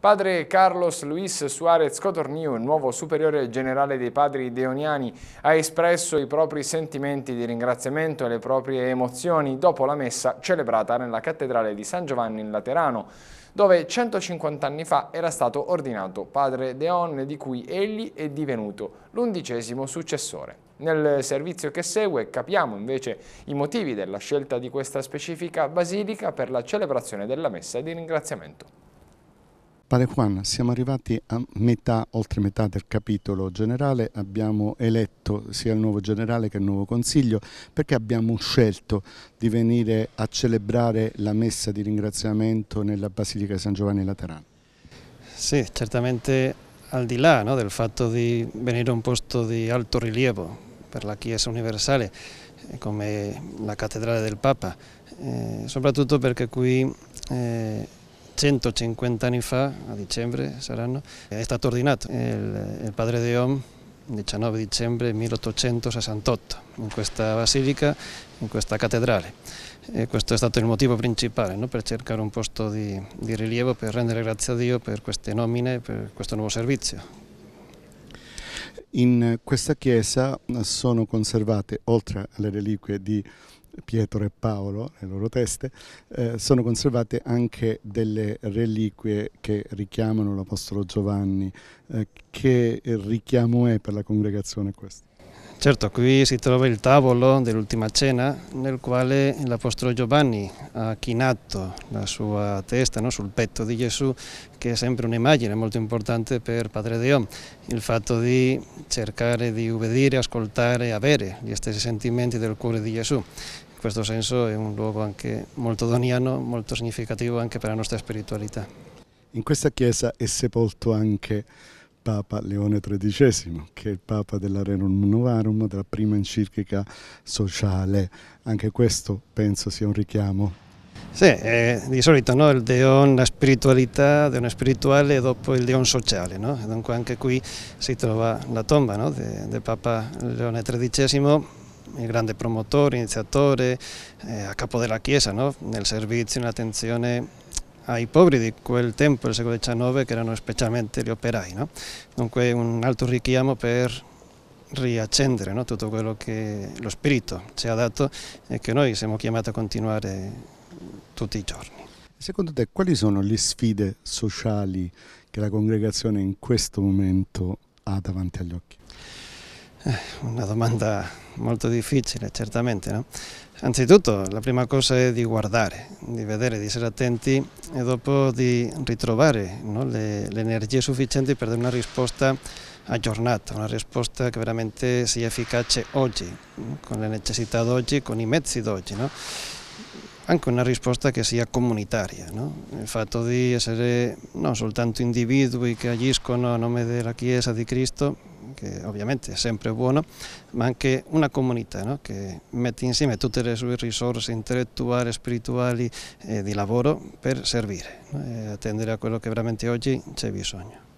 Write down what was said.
Padre Carlos Luis Suarez Cotorniu, nuovo superiore generale dei padri deoniani, ha espresso i propri sentimenti di ringraziamento e le proprie emozioni dopo la messa celebrata nella cattedrale di San Giovanni in Laterano, dove 150 anni fa era stato ordinato padre Deon di cui egli è divenuto l'undicesimo successore. Nel servizio che segue capiamo invece i motivi della scelta di questa specifica basilica per la celebrazione della messa di ringraziamento. Padre Juan, siamo arrivati a metà, oltre metà del capitolo generale, abbiamo eletto sia il nuovo generale che il nuovo consiglio perché abbiamo scelto di venire a celebrare la messa di ringraziamento nella Basilica di San Giovanni Laterano. Sì, certamente al di là no, del fatto di venire a un posto di alto rilievo per la Chiesa universale eh, come la cattedrale del Papa, eh, soprattutto perché qui... Eh, 150 anni fa, a dicembre saranno, è stato ordinato il, il padre di Om 19 dicembre 1868 in questa basilica, in questa cattedrale. E questo è stato il motivo principale no? per cercare un posto di, di rilievo, per rendere grazie a Dio per queste nomine, per questo nuovo servizio. In questa chiesa sono conservate, oltre alle reliquie di Pietro e Paolo, le loro teste, eh, sono conservate anche delle reliquie che richiamano l'Apostolo Giovanni. Eh, che richiamo è per la congregazione questo? Certo, qui si trova il tavolo dell'ultima cena nel quale l'Apostolo Giovanni ha chinato la sua testa no, sul petto di Gesù, che è sempre un'immagine molto importante per Padre Dio, il fatto di cercare di ubbidire, ascoltare, avere gli stessi sentimenti del cuore di Gesù. In questo senso è un luogo anche molto doniano, molto significativo anche per la nostra spiritualità. In questa chiesa è sepolto anche Papa Leone XIII, che è il Papa della Rerum Novarum, della prima enciclica sociale. Anche questo penso sia un richiamo. Sì, eh, di solito no? il Deon, la spiritualità, il Deon spirituale e dopo il Deon sociale, no? dunque anche qui si trova la tomba no? del Papa Leone XIII, il grande promotore, iniziatore, eh, a capo della Chiesa, nel servizio, nell'attenzione ai poveri di quel tempo, del secolo XIX, che erano specialmente gli operai. No? Dunque un altro richiamo per riaccendere no? tutto quello che lo spirito ci ha dato e che noi siamo chiamati a continuare tutti i giorni. Secondo te quali sono le sfide sociali che la congregazione in questo momento ha davanti agli occhi? Eh, una domanda molto difficile, certamente. No? Anzitutto la prima cosa è di guardare, di vedere, di essere attenti e dopo di ritrovare no? le, le energie sufficienti per dare una risposta aggiornata, una risposta che veramente sia efficace oggi, no? Mm, con le necessità d'oggi, con i mezzi d'oggi. No? anche una risposta che sia comunitaria, no? il fatto di essere non soltanto individui che agiscono a nome della Chiesa di Cristo, che ovviamente è sempre buono, ma anche una comunità no? che mette insieme tutte le sue risorse intellettuali, spirituali e di lavoro per servire, no? e attendere a quello che veramente oggi c'è bisogno.